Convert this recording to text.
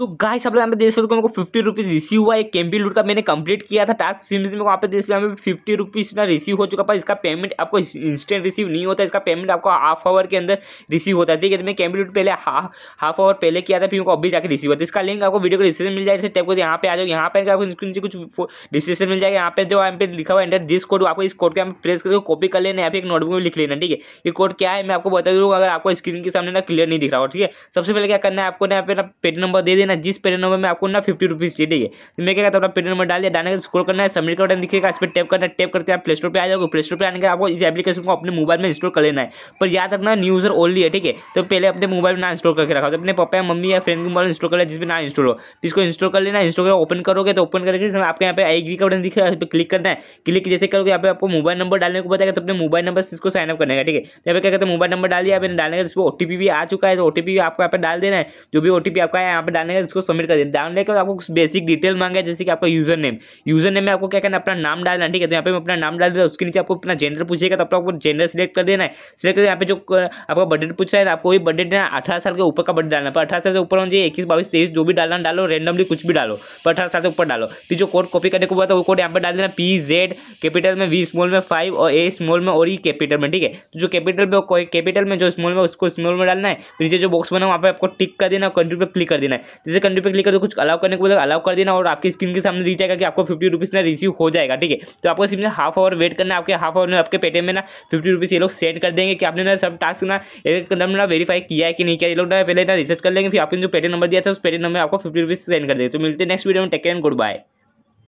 तो गाइस आप लोग यहाँ पे देख सकते हो मेरे को फिफ्टी रुपीज़ रिसीव हुआ एक कैम्पी लूट का मैंने कंप्लीट किया था टास्क सिम्स में वहाँ पे देख सकते हो फिफ्टी रुपीज़ ना रिसीव हो चुका पर इसका पेमेंट आपको इंस्टेंट रिसीव नहीं होता इसका पेमेंट आपको हाफ आवर के अंदर रिसीव होता है ठीक है तो मैं कैम्पी लूट पहले हा, हाफ आवर पहले किया था फिर उनको अभी जाकर रिसीव होता है तो इसका लिंक आपको वीडियो को डिस्क्रिप्शन मिल जाएगा टाइप को यहाँ पे आ जाओ यहाँ पे आपको स्क्रीन से कुछ डिस्क्रिप्शन मिल जाएगा यहाँ पे जो यहाँ पे लिखा हुआ एंडर दिस कोड आपको इस कोड के प्रेस करके कॉपी कर लेना या फिर एक नोटबुक में लिख लेना ठीक है ये कोड क्या है मैं आपको बता दूँगा अगर आपको स्क्रीन के सामने ना क्लियर नहीं दिख रहा हो ठीक है सबसे पहले क्या करना है आपको ना यहाँ पे पेट नंबर दे देना ना जिस पेड नंबर में आपको ना फिफ्टी रुपीज़ चाहिए ठीक है तो मैं क्या कहता हूँ पेड नंबर डाल दिया डालने का स्कोर करना है सबमिट का बटन दिखेगा इस पर टेप करना टेप करते आप प्ले स्टोर पर आ जाओगे प्ले स्टोर पर आने के आपको इस एप्लीकेशन को अपने मोबाइल में इंस्टॉल कर लेना है पर याद रखना न्यू यूजर ओनली है ठीक है तो पहले अपने मोबाइल में ना इंस्टॉल करके रखा तो अपने पापा मम्मी या फ्रेंड के मोबाइल इंस्टॉल कर लिया जिसमें ना इंस्टॉल हो तो इसको इंस्टॉल कर लेना इंस्टॉल कर ओपन करोगे तो ओपन करके आपके यहाँ पे आई एग्री का बटन दिखेगा उस पर क्लिक करना है क्लिक जैसे करोगे यहाँ पे आपको मोबाइल नंबर डालने को बताएगा तो अपने मोबाइल नंबर से इसको साइनअप करने का ठीक है तो यहाँ पे क्या कहते हैं मोबाइल नंबर डालिए आपने डालने का जिसमें ओ भी आ चुका है तो ओ भी आपको यहाँ पे डाल देना है जो भी ओ आपका यहाँ पे डालने है उसको सबमिट कर देना डाउन लेकर आपको कुछ बेसिक डिटेल मांगा जैसे कि आपका यूजर नेम यूजर नेम में आपको क्या करना अपना नाम डालना ठीक है तो यहाँ पे मैं अपना नाम डाल दिया उसके नीचे आपको अपना जेंडर पूछेगा तो आपको जेंडर सेलेक्ट कर देना है सिलेक्ट कर यहाँ पे जो आपका बजट पूछा है तो आपको वही बजट देना अठारह साल के ऊपर का बजट डालना पर अठारह साल से ऊपर होना चाहिए इक्कीस बाईस तेईस जो भी डालना डालो रेंडमली कुछ भी डालो पर अठारह साल से ऊपर डालो फिर जो कोड कॉपी करने को बोला तो वो कोड यहाँ पर डाल देना पी जेड कैपिटल में वी स्मॉल में फाइव और ए स्मॉल में और ई e, कैपिटल में ठीक है तो जो कैपिटल में कैपिटल में जो स्मॉल में उसको स्मॉल में डालना है फिर जो बॉक्स बना वहाँ पर आपको टिक कर देना कंट्री पर क्लिक कर देना है जैसे कंटिन्यू पर क्लिक कर दो तो कुछ अलाउ करने के बाद अलाउ कर देना और आपकी स्क्रीन के सामने दिख जाएगा कि आपको फिफ्टी रुपीज़ ना रिसीव हो जाएगा ठीक है तो आपको सिर्फ हाफ आवर वेट करना आपके हाफ आवर में आपके पेटीएम में ना फिफ्टी रुपीज़ ये लोग सेंड कर देंगे कि आपने ना सब टास्क ना नंबर ना वेरीफाई किया है कि नहीं किया ये लोग ना पहले ना रिसर्च कर लेंगे फिर आपने जो पेटीएम नंबर दिया था उस पेटीएम नंबर आपको फिफ्टी रुपीज़ सेंड कर देंगे तो मिलते हैं नेक्स्ट वीडियो में टेक एंड गुड बाय